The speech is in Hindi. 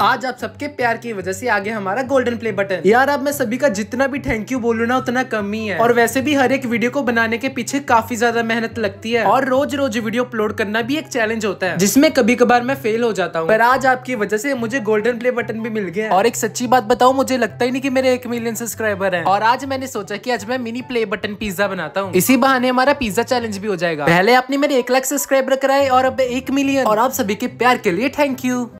आज आप सबके प्यार की वजह से आगे हमारा गोल्डन प्ले बटन यार अब मैं सभी का जितना भी थैंक यू बोलू ना उतना कम ही है और वैसे भी हर एक वीडियो को बनाने के पीछे काफी ज्यादा मेहनत लगती है और रोज रोज वीडियो अपलोड करना भी एक चैलेंज होता है जिसमें कभी कभार मैं फेल हो जाता हूँ पर आज आपकी वजह से मुझे गोल्डन प्ले बटन भी मिल गया और एक सच्ची बात बताऊ मुझे लगता ही नहीं की मेरे एक मिलियन सब्सक्राइबर है और आज मैंने सोचा की आज मैं मिनी प्ले बटन पिज्जा बनाता हूँ इसी बहाने हमारा पिज्जा चैलेंज भी हो जाएगा पहले आपने मेरे एक लाख सब्सक्राइबर कराए और अब एक मिलियन और आप सभी के प्यार के लिए थैंक यू